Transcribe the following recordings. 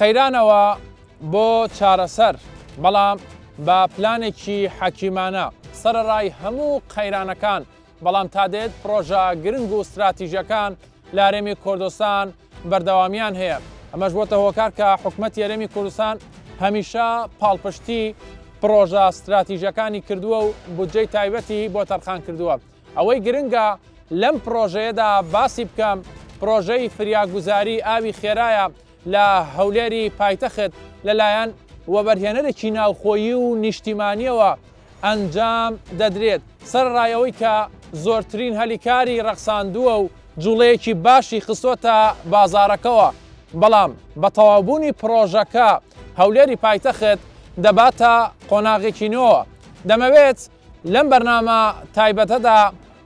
قەیرانەوە بۆ چارەسەر بەڵام بە پلانێکی حەکیمانە سەرڕای هەموو قەیرانەکان بەڵام تا دێت پرۆژە گرنگ و استراتیژەکان لارێمی کوردستان بەردەوامیان هەیە ئەمەش بۆتە هۆکار کە حکوومەت یارێمی کوردستان هەمیشە پاڵپشتی پرۆژە استراتیژەکانی کردووە و بودجەی تایبەتی بۆ تەرخان کردووە ئەوەی گرنگە لەم پرۆژەیەدا باسی بکەم پرۆژەی فریاگوزاری ئاوی خێرایە لە هەولێری پایتەخت لەلایەن وەبەرهێنەرێکی ناوخۆیی و نیشتیمانیەوە ئەنجام دەدرێت سەرڕایەوەی کە زۆرترین هەلیکاری ڕەخساندووە و جوڵەیەکی باشی خستۆتە بازارەکەەوە بەڵام بە تەوابوونی پرۆژەکە هەولێری پایتەخت دەباتە قۆناغێکینەوە دەمەوێت لەم بەرنامە تایبەتەدا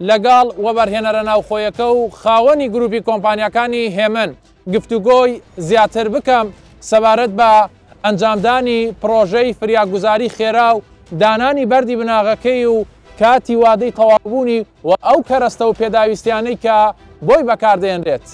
لەگەڵ وەبەرهێنەرە ناوخۆیەکە و خاوەنی گروپی کۆمپانیەکانی هێمن گفتوگۆی زیاتر بکەم سەبارەت بە ئەنجامدانی پرۆژەی فریاگوزاری خێرا و دانانی بەری بناغەکەی و کاتی وادەی تەوابوونی و ئەو کەرەستە و پێداویستیانەی کە بۆی بەکاردێنرێت.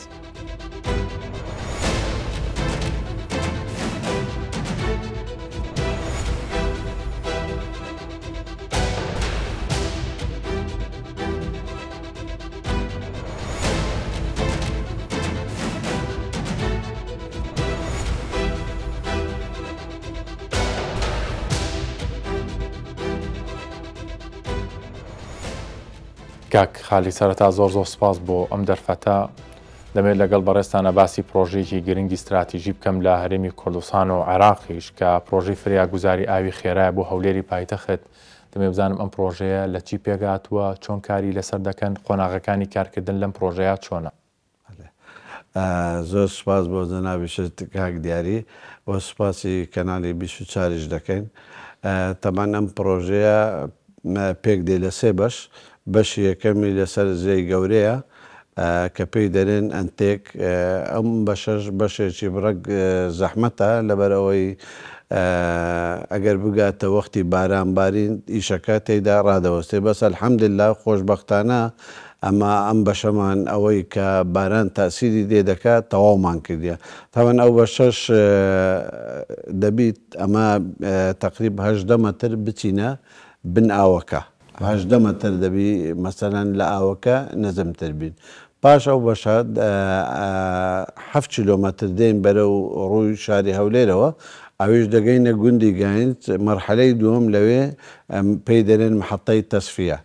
کاک خالی سەرەتا زۆر زۆر سپاس بۆ ئەم دەرفەتە دەمێت لەگەڵ بەڕێستانە باسی پرۆژێکی گرنگی استراتیژی بکەم لە هەرێمی کوردستان و عراقیش کە پرۆژی فریا گوزاری ئاوی خێرایە بۆ هەولێری پایتەخت دەمێ بزانم ئەم پرۆژەیە لە چی پێگاتووە چۆن کاری لەسەر دەکەن قۆناغەکانی کارکردن لەم پرۆژەیە چۆنە زۆر سپاس بۆ دەناویشت کاک دیاری بۆ سوپاسی کەنالی 24ش دەکەین تەمان ئەم پرۆژەیە پێک دێ لە سێ بەش بەشی یەکەمی لەسەر زەی گەورەیە کە پێی دەرێن ئەنتێک ئەم بەشەش بەشێکی بڕەک زەحمەتە لەبەرەوەی ئەگەر بگاتە وەختی بارانبارین ئیشەکە تێدا ڕادەوەستێ بەسەر حەمدللا خۆشببختانە ئەما ئەم بەشەمان ئەوەی کە باران تاسیری دێدەکات تەواومان کردیە تاوان ئەو بە شەش دەبیت ئەمە تقریب هەشدەمەتر بچینە بن ئاوەکە. هەشدە مەتر دەبی مەسەەن لە ئاوەکە نەزمتر بین. پاش ئەو بەشە ه کیلومتر دێن بەرە و ڕووی شاری هەولێرەوە ئەوش دەگەینە گوندی گایند مەرحەلەی دووەم لەوێ پێی دەرێن مححەتەی تەسفە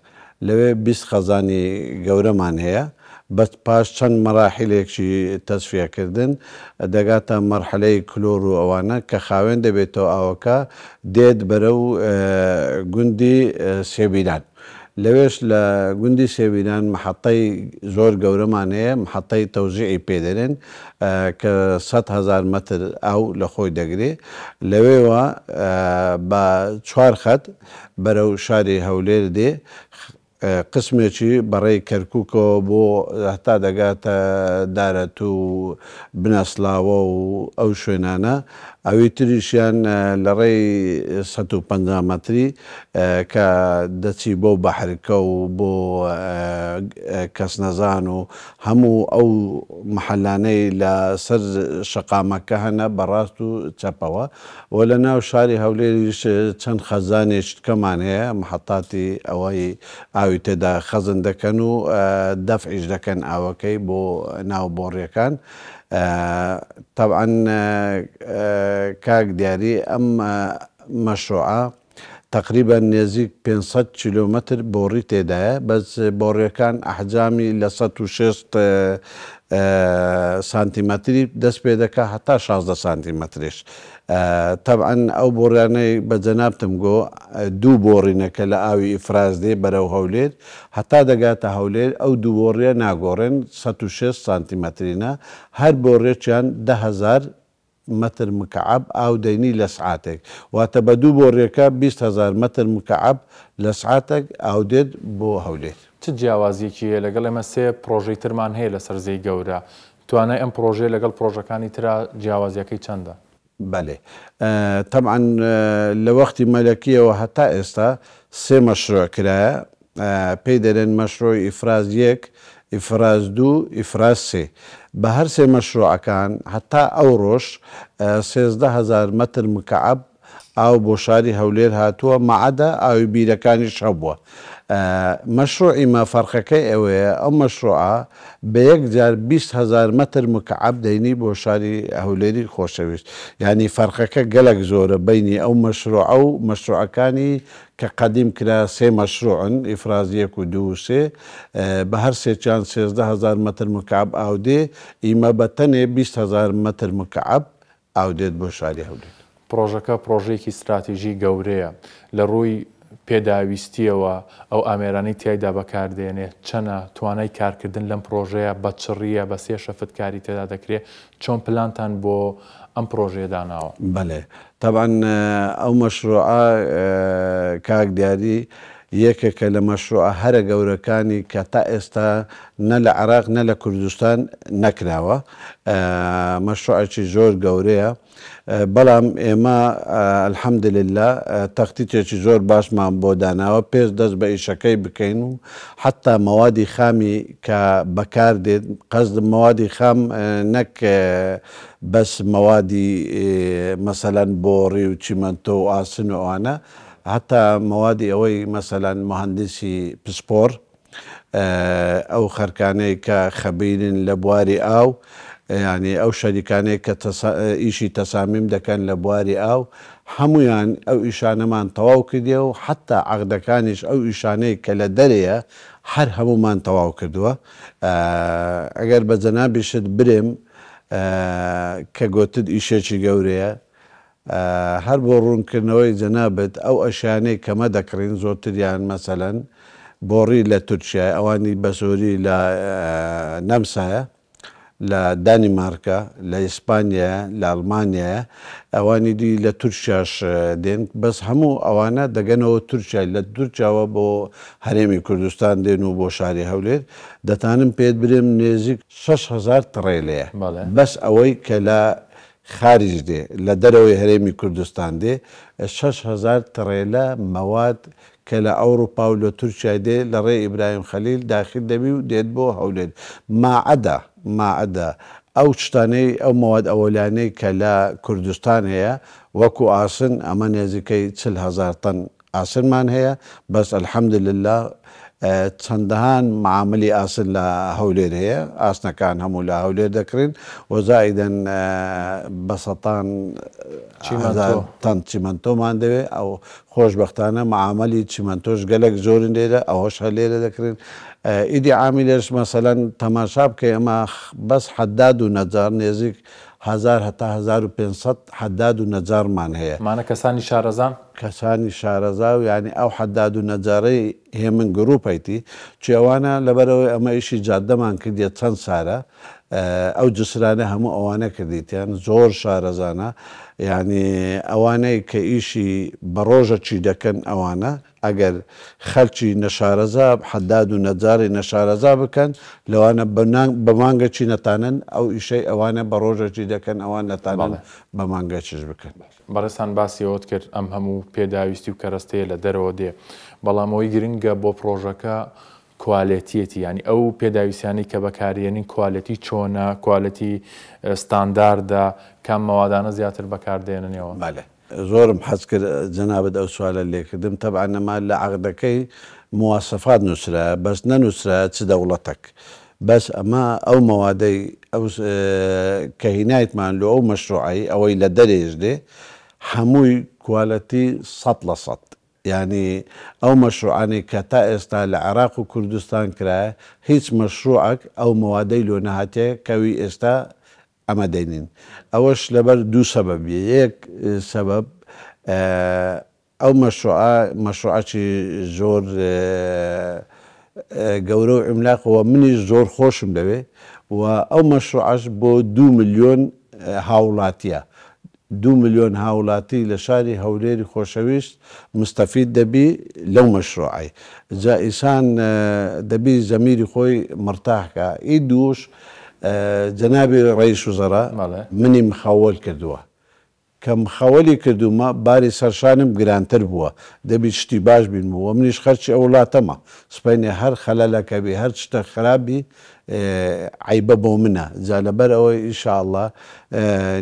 لەوێ بیست خەزانی گەورەمان هەیە بە پاش چەند مەراحلێکی تەسفیەکردن دەگاتە مەرحلەی کلۆر و ئەوانە کە خاوێن دەبێتەوە ئاوەکە دێت بەرە و گوندی سێبیدان. لەوێش لە گوندی سێویدان مححەتەی زۆر گەورەمان هەیە مححەتەی تەوزیعی پێدەێن کە 100هزار متر ئاو لە خۆی دەگرێ لەوێوە بە چوار خەت بەرەو شاری هەولێر دێ قسمێکی بەڕێی کەرککۆ بۆ هەتا دەگاتە دارەت و بنەسلاوە و ئەو شوێنانە ئەوی تریشیان لە ڕێی 150 متری کە دەچی بۆ بەحرکە و بۆ کەس نەزان و هەموو ئەو محەلانەی لە سەر شقامەکە هەنە بەڕاست و چەپەوە و لە ناو شاری هەولێریش چەند خەزانێشتکەمان هەیە محەتاتی ئەوەی ئاوی تێدا خەزن دەکەن و دەفعیش دەکەن ئاوەکەی بۆ ناوبۆڕیەکان. طبعا کاک دیاری ئەم مەشوعە تقریبا نێزیک 500 کیلومتر بۆڕی تێدایە بەس بۆڕیەکان ئەحجامی لە 16 سانتیمەتری دەست پێ دەکا هەتا 16 سانتیمەتریش تەعاەن ئەو بۆڕیانەی بە جەنابتم گۆ دوو بۆڕینەکە لە ئاوی ئیفراز دێ بەرەو هەولێر هەتا دەگاتە هەولێر ئەو دوو بۆڕیە ناگۆڕێن 16 سانتیمەترینە هەر بۆڕێکیان دههزار متر مکعب ئاو دەینی لە سعاتێک واتە بە دوو بۆ ڕێکە 20هزار متر مکعب لە سعاتێک ئاو دێت بۆ هەولێت چ جیاوازیەکی لەگەڵ ئەمە سێ پرۆژەی ترمان هەیە لە سەرزەی گەورە توانای ئەم پرۆژێ لەگەڵ پرۆژەکانی ترا جیاوازیەکەی چەندە بله اه، طبعا اه، لوەختی مەلەکیەوە هەتا ئێستا سێ مەشروع کرایە اه، پێی دەرێن مەشروعی افراز یەک افراز دوو ئیفراز سێ بە مشروع سێ مەشروعەکان هەتا ئەو ڕۆژ سیزده هزار متر مکعب ئاو بۆ شاری هەولێر هاتووە مەعەدا ئاوی بیرەکانی شەبووە. مەشروعیمە فەرخەکەی ئەوەیە ئەو مەشروعە بە یەکجار 20 هزار متر مکعب دەینی بۆ شاری هەولێری خۆشەویست ینی فەرخەکە گەلک زۆرە بینی ئەو مەشروع ئەو مەشروعەکانی کە قەدیم کرا سێ مەشروعن ئیفرازیەک و دووسێ بە هەر سێچان 1هزار متر مکعب ئاودێ ئیمە بە تەنێ 20 هزار متر مکعب ئاودێت بۆ شاری هەولێت پرۆژەکە پرۆژێکی استراتیژی گەورەیە لە ڕووی پێداویستیەوە ئەو ئامێرانی تایدا بەکاردێنێ چەنە توانای کارکردن لەم پرۆژەیە بەچڕیە بە سێ شەفتکاری تێدا دەکرێت چۆن پلانتان بۆ ئەم پرۆژێداناوە بەڵێ تەبان ئەو مەشروع کاک دیاری یەکێکە لە مەشروع هەرە گەورەکانی کە تا ئێستا نە لە عراق نە لە کوردستان نەکراوە مەشروعی زۆر گەورەیە بەڵام ئێمە ئەلحەمدلله تەختیچێکی زۆر باشمان بۆ داناوە پێش دەست بە ئیشەکەی بکەین و حتا مەوادی خامی کە بەکار دێت قەزد مەوادی خام نەک بەس مەوادی مەسەەن بۆ ڕێ و چیمەنتۆ و ئاسن و ئەوانە حتا مەوادی ئەوەی مەسەەن مهندسی پسپۆر ئەو خەرکانەی کە خەبیرن لە بواری ئاو ینی ئەو شەریکانەیە کە ئیشی تەسامیم دەکەن لە بواری ئاو هەمویان ئەو ئیشانەمان تەواو کردێ و حتا عقدەکانیش ئەو ئیشانەی کە لە دەرەیە هەر هەمومان تەواو کردووە ئەگەر بە جەنابیشت برێم کە گوتت ئیشێکی گەورەیە هەر بۆ ڕوونکردنەوەی جەنابەت ئەو ئەشیانەی کەمە دەکڕین زۆرتریان مەسەلەن بۆڕی لە تورکیا ئەوانی بەسووری لە نەمسایە لە دانیمارکە لە ئیسپانیا لە ئەلمانیاە ئەوانی دی لە تورکیاش دێن بەس هەموو ئەوانە دەگەنەوە تورکای لە دوورچاوە بۆ هەرێمی کوردستان دێن و بۆ شاری هەولێت دەتانم پێت برێم نێزیک 6هزار تڕێ لەیە بەس ئەوەی کە لە خارج دێ لە دەرەوەی هەرێمی کوردستان دێ 6هزار تڕێلە مەواد کە لە ئەوروپا و لە تورکای دێ لە ڕێ ئیبراهیم خەلیل داخل دەبی و دێت بۆ هەولێت ماعەدا. ماعدە ئەو شتانەی ئەو مواد ئەوەلانەی کە لە کوردستان هەیە وەکو ئاسن ئەمە نێزیکەی چل هزار تەن ئاسنمان هەیە بەس ئەلحەمد لله چەندەهان معاملی ئاسن لە هەولێر هەیە ئاسنەکان هەموو لە هەولێر دەکرێن وەزایدەن بەسەتان تەن چیمەنتۆمان دەوێت ئەو خۆشببختانە معاملی چیمەنتۆش گەلک زۆرن لێرە ئەوەش هە لێرە دەکرێن ئیدی عامی لێش مەسەەن تەماشا بکە ئەمە بەس حەداد و نەجار نێزیک هزار هەتا 1500 حەداد و نەجارمان هەیە مانە کەسانی شارەزان کەسانی شارەزا و ینی ئەو حەداد و نەجارەی هێمن گرروپەیتی چێوانە لەبەرەوەی ئەمە ئیشی جادەمان کردە چەند سارە ئەو جسرانە هەموو ئەوانە کردیتیان زۆر شارەزانە یعنی ئەوانەی کە ئیشی بەڕۆژە چی دەکەن ئەوانە ئەگەر خەلکی نەشارەزا حەداد و نەجاری نەشارەزا بکەن لەوانە بەمانگە چی نەتانن ئەو ئیشەی ئەوانە بە ڕۆژەکی دەکەن ئەوان نەتانان بەمانگە چش بکەن. بەرەستان باسیەوەت کرد ئەم هەموو پێداویستی و کەرەستەیە لە دەرەوە دێ بەڵام ئەوی گرنگە بۆ پرۆژەکە کوالەتیەتی ینی ئەو پێداویستانی کە بەکارێنین کوالەتی چۆنە کوالەتی ستانداردە کام مەوادانە زیاتر بەکاردێننەوە بالێ زۆرم حەز کرد جەنابەت ئەو سوالە لێکردم تەبعاەما لە عقدەکەی موواسەفات نووسرا بەس نەنووسرا چ دەوڵەتەک. بەس ئەمە ئەو مەوادەی ئەو کەهینایتمان لە ئەو مەشروعایی ئەوەی لە دەرێژ دێ هەمووی کوالەتی سە لە سەد ینی ئەو مەشروعانی کە تا ئێستا لە عراق و کوردستان کرایە هیچ مەشروعک ئەو موادەی لۆ نەهاتەیە کەوی ئێستا ئەمە دەینین ئەوەش لەبەر دوو سەبەبی یەک سەبەب ئەو مەشروعاتی زۆر گەورە و ئیملاقەوە منی زۆر خۆشم دەوێ و ئەو مەشروعش بۆ دو میلیۆن هاوڵاتیە. دو میلیۆن هاوڵاتی لە شاری هەولێری خۆشەویست مستەفید دەبی لەو مەشروعی جا ئیسان دەبی زەمیری خۆی مرتاحکە ئی دووش جەنابی ڕیش وزەرە منی مخەوەل کردووە کەم خەوەلی کردومە باری سەرشانم گرانتر بووە دەبی شتی باش بینبووە منیش خەرچی ئەو وڵاتەمە سپینێ هەر خەلەلەکەبی هەر شتە خراپی عیبە بۆ منە جا لەبەر ئەوەی ئیشاءله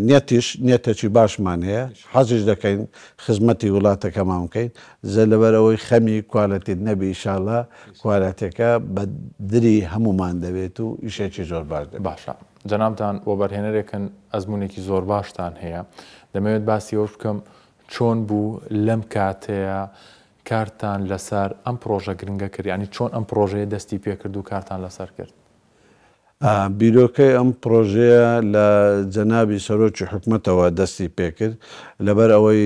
نەتیش نێتەکی باشمان هەیە حەزیش دەکەین خزمەتی وڵاتەکەمان بکەین زە لەبەر ئەوەی خەمی کوالەتی نەبی ئیشاءله کوالەتەکە بە دری هەمومان دەبێت و ئیشێکی زۆر باش باشە جەنامتان بۆ بەرهێنەرێکن ئەزمونێکی زۆر باشتان هەیە دەمەوێت باسی ئەوش بکەم چۆن بوو لەم کاتەیە کارتان لەسەر ئەم پرۆژە گرنگە کردیانی چۆن ئەم پرۆژەیە دەستی پێکرد و کارتان لەسەر کرد بیرۆکەی ئەم پرۆژەیە لە جەنابی سەرۆکی حکومتەوە دەستی پێکرد لەبەر ئەوەی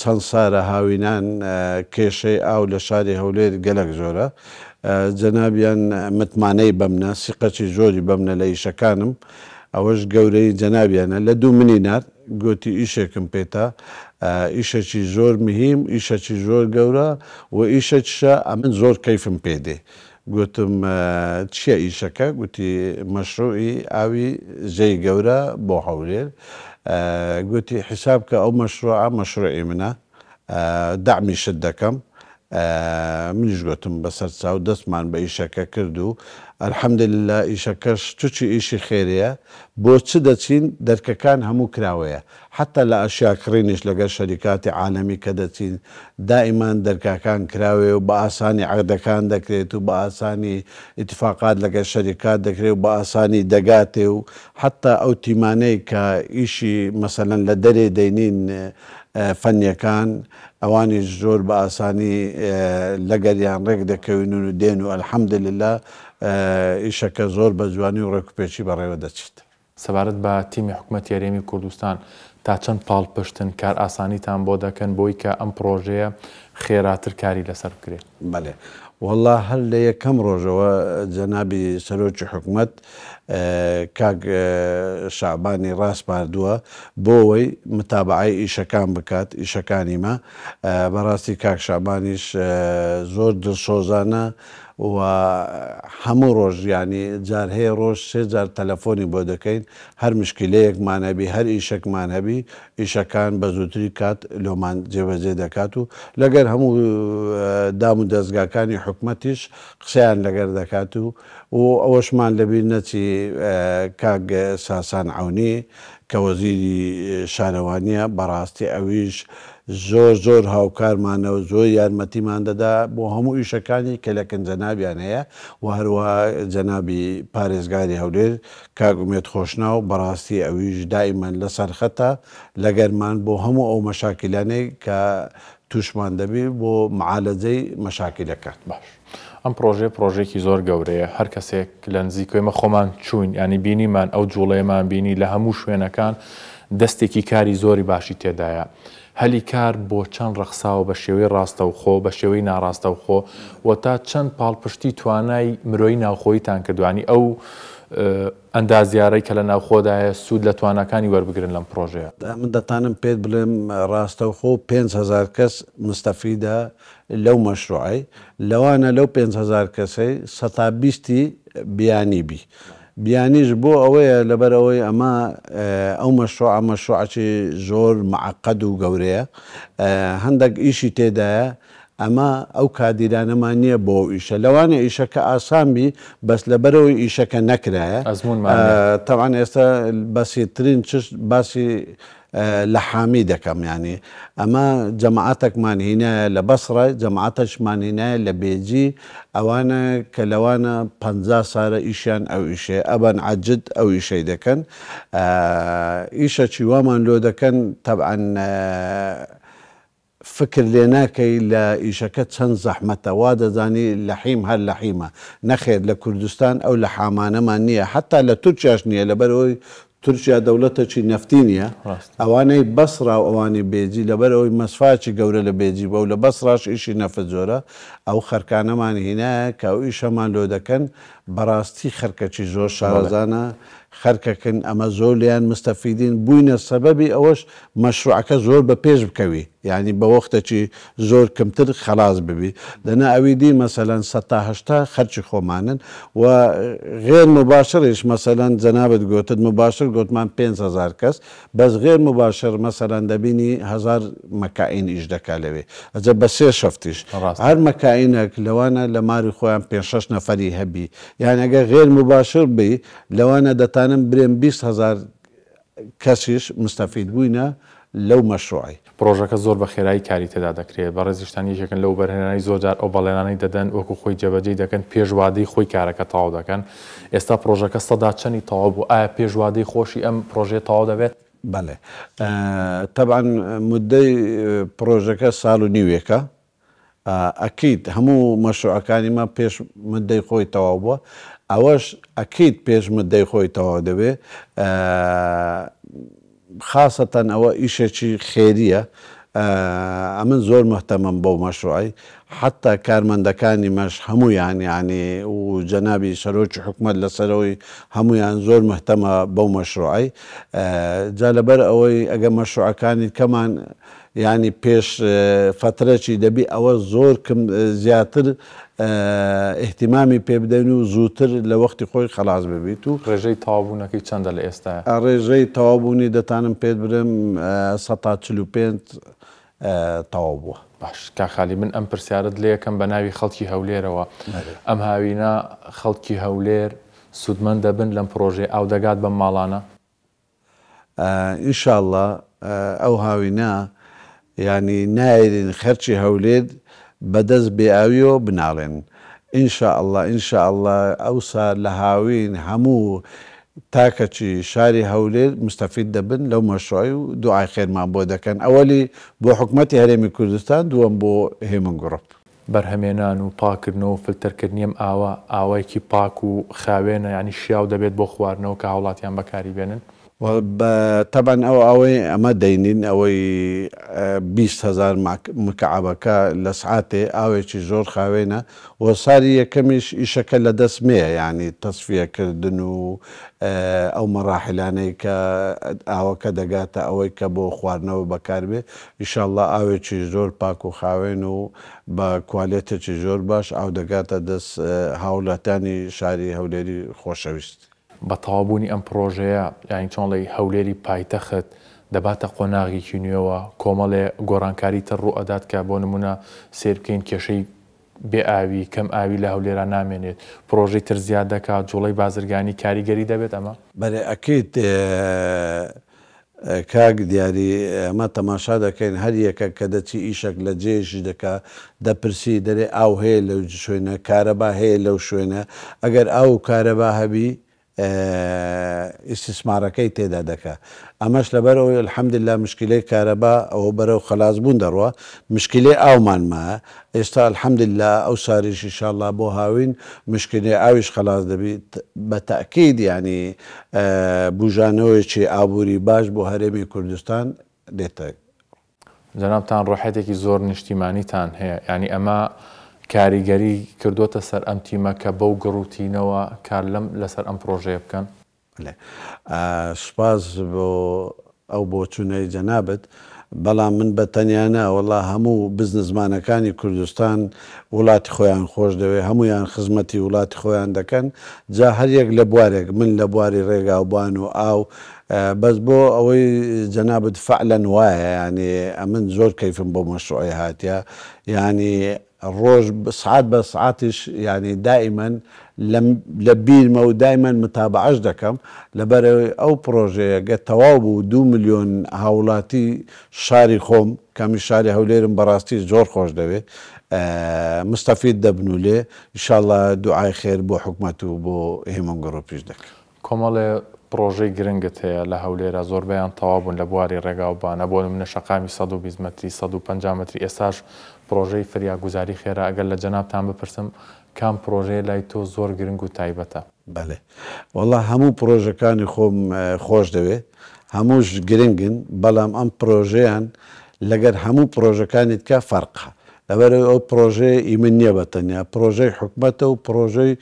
چەند سارە هاوینان کێشەی ئاو لە شاری هەولێر گەلک زۆرە جەنابیان متمانەی بەمنە سیقەچی زۆری بەمنە لە ئیشەکانم ئەوەش گەورەی جەنابیانە لە دوو منی نات گوتی ئیشێکم پێتا ئیشەکی زۆر مهم ئیشەکی زۆر گەورە و ئیشەشە ئەمن زۆر کەیفم پێدێ. گوتم چییە ئیشەکە گوتی مەشروعی ئاوی جێ گەورە بۆ هەولێر گوتی حیساب کە ئەو مەشروع مەشروعی منە دامیشت دەکەم منیش گوتم بەسەر چاو دەستمان بە ئیشەکە کرد و ئەرحەمدللا ئیشەکەش توچی ئیشی خێرەیە بۆ چ دەچین دەرکەکان هەموو کراوەیە حتا لە ئەشیاکڕینیش لەگەر شەریکاتی عاالەمی کە دەچین دائیمان دەرکاکان کراوێ و بە ئاسانی عەردەکان دەکرێت و بە ئاسانی ئاتفاقات لەگەر شەریکات دەکرێت و بە ئاسانی دەگاتێ و حتا ئەو تیمانەی کە ئیشی مەسەەن لە دەرێ دەینین فەنیەکان ئەوانی زۆر بە ئاسانی لەگەریان ڕێک دەکەون و دێن و ئەلحەمدە للا ئیشەکە زۆر بە جوانی و ڕێکوپێکی بەڕێوە دەچێت. سەبارەت بە تیمی حکوومەت یارێمی کوردستان تا چەند پاڵپشتن کار ئاسانیتان بۆ دەکەن بۆی کە ئەم پرۆژەیە خێراتر کاری لەسەر بکرێت. بەێ. وله هەل لە یەکەم ڕۆژەوە جەنابی سەرۆکی حکوومەت کاگ شعبانی ڕاست پاردووە بۆەوەی متابعای ئیشەکان بکات ئیشەکانی مە بەڕاستی کاک شعبانیش زۆر دڵسۆزانە هەموو ڕۆژیانی جار هەیە ڕۆژ سێجار تەلەفۆنی بۆ دەکەین هەر مشکلەیەکمان هەبی هەر ئیشەکمان هەبی ئیشەکان بە زووتری کات لۆمان جێبەجێ دەکات و لەگەر هەموو دام و دەستگاکانی حکوومەتیش قسەیان لەگەر دەکات و و ئەوەشمان لەبیر نەچی کاگ ساسان عونی کە وەزیری شارەوانیە بەڕاستی ئەویش زۆر زۆر هاوکارمانەوە زۆر یارمەتیمان دەدا بۆ هەموو ئیشەکانی کە لە کەنجەنابیان هەیە و هەروە جەنابی پارێزگاری هەولێر کاگومێت خۆشنا و بەڕاستی ئەویش دائیمان لە سەرخەتە لەگەرمان بۆ هەموو ئەو مەشاکلانەی کە تووشمان دەبێ بۆ معالەجەی مەشاکلەکەات باش. ئەم پرۆژێ پرۆژێکی زۆر گەورەیە هەر کەسێک لە نزیکۆێمە خۆمان چوین ینی بینیمان ئەو جوڵێمان بینی لە هەموو شوێنەکان دەستێکی کاری زۆری باشی تێدایە. هەلی کار بۆ چەند ڕەخساوە بە شێوەی ڕاستە و خۆ بە شێوەی ناڕاستە و خۆ و تا چەند پاڵپشتی توانای مرۆی ناوخۆیتان کردوانی ئەو ئەندازیارەی کە لە ناوخۆدایە سوود لە توانەکانی وەربگرن لەم پرۆژەیە من دەتانم پێت بڵێم ڕاستە و خۆ 5هزار کەس مستەفیدا لەو مەشروعی لەوانە لەو 5هزار کەسەی سەتا بیستی بیانی بی. بیانیش بۆ ئەوەیە لەبەر ئەوەی ئەمە ئەو مەشروع مەشروعی زۆر معقد و گەورەیە هەندێک ئیشی تێدایە ئەمە ئەو کادیرانەمان نییە بۆ ئیشە لەوانە ئیشەکە ئاسانبی بەس لەبەرەوەی ئیشەکە نەکرایە ئەزمون تاوان ئێستا بەسیترین چشت باسی لحامي آه، لحاميدكم يعني اما جماعتك من هنا لبصره جماعتش من هنا لبيجي أوانا كلوانا بانزا صار ايشان او ايشي ابن عجد او ايشي دكان ايشا آه شوامان لو دكان طبعا آه، فكر لنا كي لا إشكت سن زحمة وادا زاني لحيم هل لحيمة نخير لكردستان أو لحامانة ما نية حتى لتوتشاش نية لبروي تورکیا دەوڵەتەکی نفتی نیە ئەوانەی بەسرا ئەوانی بێجی لەبەرەوەی مەسفاچی گەورە لە بێجی بە و لە بەسڕاش ئیشی نەفە جۆرە ئەو خەرکانەمان هینایە کە ئەو ئیشەمان لۆ دەکەن بەڕاستی خەرکەکی زۆر شارەزانە خەرکەکەن ئەمە زۆر لیان مستەفیدین بووینە سەبەبی ئەوەش مەشروعەکە زۆر بە پێش بکەوی یعنی بەوەختەکی زۆر کەمتر خلاص ببی دەنا ئەوی دی مەسەەن سەتاهشتا خەرچی خۆمانن و غێر مباشرش مەسەەن جەنابەت گوتت مباشر گوتمان 500هزار کەس بەس غێر مباشر مەسەەن دەبینی هزار مەکائین ئیش دەکا لەوێ ئەجە بە سێ شفتیش هەر مەکائینەک لەوانە لە ماری خۆیان پێ شش نەفەری هەبی یان ئەگە غێر مباشر بی لەوانە دەتانم برێن 20 هزار کەسیش مستەفید بووینە لەو مەشروعی پرۆژەکە زۆر بە خێرایی کاری تێدا دەکرێت بە ڕێزیشتان یەکەکەن لەو بەرهێنانی زۆرجار ئەو بەڵێنانی دەدەن وەکو خۆی جەبەجی دەکەن پێشوادەی خۆی کارەکە تاو دەکەن ئێستا پرۆژەکە سەدا چەنی تاوا بوو ئایا پێشوادەی خۆشی ئەم پرۆژێ تاوا دەبێت بەێ تەبان مدەی پرۆژەکە ساڵ و نیوێکە ئەکییت هەموو مەشروعەکانی ما پێش مدەی خۆی تەواو بووە ئەوەش ئەکییت پێش مدەی خۆی تەواو دەبێ خاستەن ئەوە ئیشێکی خێریە ئەمن زۆر مەتەمەم بەو مەشوعی حتا کارمەندەکانی مەش هەمویان یعنی و جەنابی سەرۆکی حکومت لەسەرەوەی هەمویان زۆر مەحتەمە بەو مەشروعی جا لەبەر ئەوەی ئەگە مەشروعەکانی کەمان ینی پێش فترەکی دەبی ئەوە زۆر زیاتر احتیمامی پێ بدەین و زووتر لە وەختی خۆی خلاص ببیت و ڕێژەی تاوابوونەکەی چەندە لە ئێستا ڕێژەی تەوابوونی دەتانم پێت برم 1 5 تەوا بووە باش کاخالی من ئەم پرسیارت لێ یەکەم بە ناوی خەڵکی هەولێرەوە ئەم هاوینا خەڵکی هەولێر سوودمەند دەبن لەم پرۆژێ ئاو دەگات بە ماڵانە ئینشاءله ئەو هاوینا ینی نایرین خەرچی هەولێت بەدەست بێئاویەوە بناڵێن. ئینشاءله ئینشاءله ئەوسا لە هاوین هەموو تاکەچی شاری هەولێر مستەفید دەبن لەو مەشوعی و دوعای خێرمان بۆ دەکەن ئەوەلی بۆ حکوومەتتی هەرێمی کوردستان دووەم بۆ هێمن گوڕپ بەرهەمێنان و پاکردنەوە فلتەرکردنیم ئاوا ئاوایکی پاک و خاوێنە ینی شیاو دەبێت بۆ خواردنەوە کە هاوڵاتیان بەکاری بێنن تەبەن ئەو ئەوەی ئەمە دەینین ئەوەی 20هزار مکعبەکە لە سعاتێ ئاوێکی زۆر خاوێنە وە ساری یەکەمیش ئیشەکە لە دەستمەیە ینی تەسفیەکردن و ئەو مەراحلانەی کە ئاوەکە دەگاتە ئەوەی کە بۆ خواردنەوە بەکاربێ ئیشاءله ئاوێکی زۆر پاک و خاوێن و بە کوالێتێکی زۆر باش ئاو دەگاتە دەست هاوڵاتانی شاری هەولێری خۆشەویست. بە تەوابوونی ئەم پرۆژەیە یانی چۆنڵی هەولێری پایتەخت دەباتە قۆناغیکی نوێەوە کۆمەڵێ گۆڕانکاری تر ڕوو ئەدات کە بۆ نمونە سێر بکەین کێشەی بێ ئاوی کەم ئاوی لە هەولێرا نامێنێت پرۆژەی تر زیاد دەکات جوڵی بازرگانی کاریگەری دەبێت ئەمە بەێ ئەکەیت کاک دیاری ئەمە تەماشا دەکەین هەر یەکە کە دەچی ئیشک لە جێژی دەکا دەپرسی دەرێ ئاو هەیە لەو شوێنە کارەبا هەیە لەو شوێنە ئەگەر ئاو کارەبا هەبی ئیسیسمارەکەی تێدا دەکە ئەمەش لەبەرەوەی الحەمدللا مشکلەی کارەبا ئەوە بەرەو خلاص بوون دەڕوە مشکلەی ئاومانمە ئێستا الحەمدللا ئەو ساریشی شله بۆ هاوین مشکلی ئاویش خلاص دەبیت بە تاکید ینی بژانەوەیکی ئابووری باش بۆ هەرێمی کوردستان دێتە جەنابتان ڕۆحەتێکی زۆر نیشتیمانیتان هەیە ینی ئەمە کاریگەری کردوتە سەر ئەم تیمە کە بەو گڕوتینەوە کار لەم لەسەر ئەم پرۆژەیە بکەن سوپاز بۆ ئەو بۆ چوونەی جەنابەت بەڵام من بە تەنیانە وەڵا هەموو بزنزمانەکانی کوردستان وڵاتی خۆیان خۆش دەوێت هەمویان خزمەتی وڵاتی خۆیان دەکەن جا هەریەک لە بوارێک من لە بواری ڕێگاوبان و ئاو بەس بۆ ئەوەی جەنابەت فعلەن وایە ینی ئەمن زۆر کەیفم بۆ مەشوعی هاتیە ینی ڕۆژ سعات بە سعاتش ینی دائیمەن لە بیرمە و دایمەن متابعش دەکەم لەبەرەوەی ئەو پرۆژەیە گە تەواو بوو دو میلیۆن هاوڵاتی شاری خۆم کەمی شاری هەولێرم بەڕاستی زۆر خۆش دەوێت مستەفید دەبنولێ ئیشاءله دوعای خێر بۆ حکومەت و بۆ هێمن گەڕۆپیش دەکەم کۆمەڵێ پرۆژەی گرنگت هەیە لە هەولێرە زۆربیان تەوا بوون لە بواری ڕێگاوبانە بۆ منە شقامی 120 متری 150 متری ئێساش پرۆژەی فریاگوزاری خێرا ئەگەر لە جەنابان بپرسم کام پرۆژەیە لای تۆ زۆر گرنگ و تایبەتە بەێ وەڵا هەموو پرۆژەکانی خۆم خۆش دەوێ هەمووش گرنگن بەڵام ئەم پرۆژەیان لەگەر هەموو پرۆژەکانیت کا فەرقە لەبەر ئەو پرۆژەی ئیمن نییە بەتەنیا پرۆژەی حکومەتە و پرۆژەی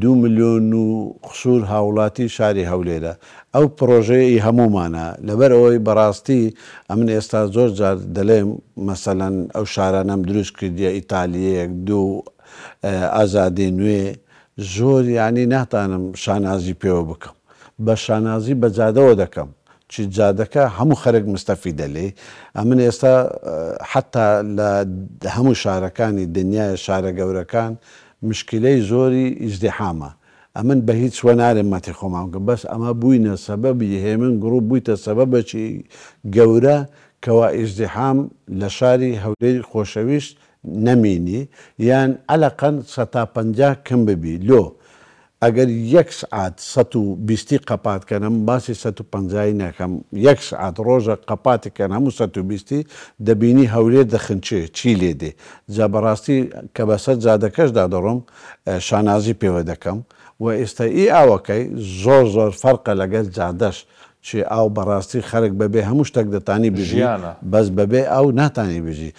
دو ملیۆن و قسوور هاوڵاتی شاری هەولێرە ئەو پرۆژەیە هەمومانە لەبەر ئەوەی بەڕاستی ئەمن ئێستا زۆر جار دەڵێم مەسەەن ئەو شارانەم دروست کردیە ئیتالیەک دوو ئازادی نوێ زۆر ینی ناتانم شانازی پێوە بکەم بە شانازی بەجادەوە دەکەم چی جادەکە هەموو خەرک مستەفی دەلێ ئەمن ئێستا حتا لە هەموو شارەکانی دنیای شارە گەورەکان مشکلەی زۆری ئیزدیحامە ئەمن بە هیچ وە نارێ مەتی خۆمان کە بەس ئەمە بووینە سەبەبی هێمن گرروپ بوویتە سەبەبەکی گەورە کەوا ئیزدیحام لە شاری هەولەی خۆشەویشت نەمینی یان ئەلەقەن سە تا پ کەم ببی لۆ ئەگەر یەک سعات 20 قەپاتکەنم باسی 150 نەکەم یەک سعات ڕۆژە قەپاتێکەن هەموو 120 دەبینی هەولێ دەخنچێ چی لێ دێ جا بەڕاستی کە بەسەر جادەکەشدا دەڕۆم شانازی پێوە دەکەم و ئێستا ئی ئاوەکەی زۆر زۆر فەرقە لەگەر جادەش. چی ئاو بەڕاستی خەرک بەبێ هەموو شتێک دەتانی بژیانە بەس بەبێ ئاو ناتانی بژی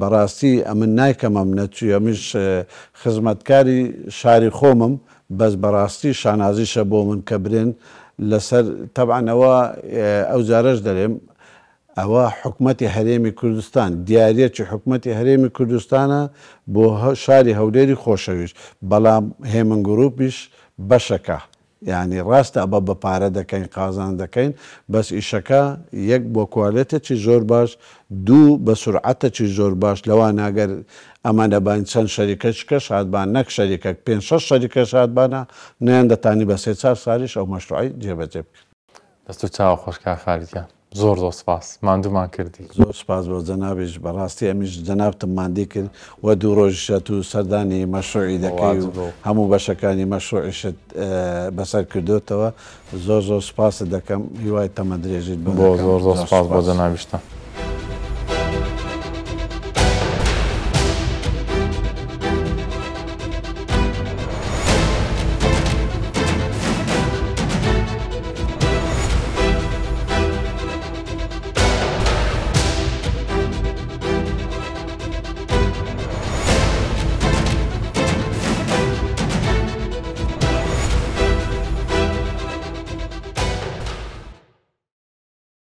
بەڕاستی ئەمن نایکەمەم نەچوی ئەمیش خزمەتکاری شاری خۆمم بەس بەڕاستی شانازیشە بۆ من کە برێن لەسەر تەبانەوە ئەو جارەش دەرێم ئەوە حکومەتی هەرێمی کوردستان دیارەتی حکومەتی هەرێمی کوردستانە بۆ شاری هەولێری خۆشەویش بەڵام هێمن گروپیش بەشەکە. یعنی ڕاستە ئەبە بە پارە دەکەین قازان دەکەین بەس ئیشەکە یەک بۆ کوالێتە چی زۆر باش دوو بە سرعەتە چی زۆر باش لەوان ناگەر ئەمانە بان چەند شەریکەش کە شادبان نەک شەریکە پێ شش شەریکە شادبانە نیان دەتانی بە سێ چار ساریش ئەو مەشروعی جێبەجێ بکەن دەست و چاوە خۆشکا خالیکە زۆر زۆر سپاس مادومان کردی زۆر سپاس بۆ جەنابیش بەڕاستی ئەمیش جەنابتم مادی کرد وە دوو ڕۆژشە و سەردانی مەشروعی دەکەی و هەموو بەشەکانی مەشروعیشت بەسەر کردوتەوە زۆر زۆر سپاس دەکەم هیوای تەمە درێژیت بۆ زۆر زۆر سپاس بۆ جەنابیشتە.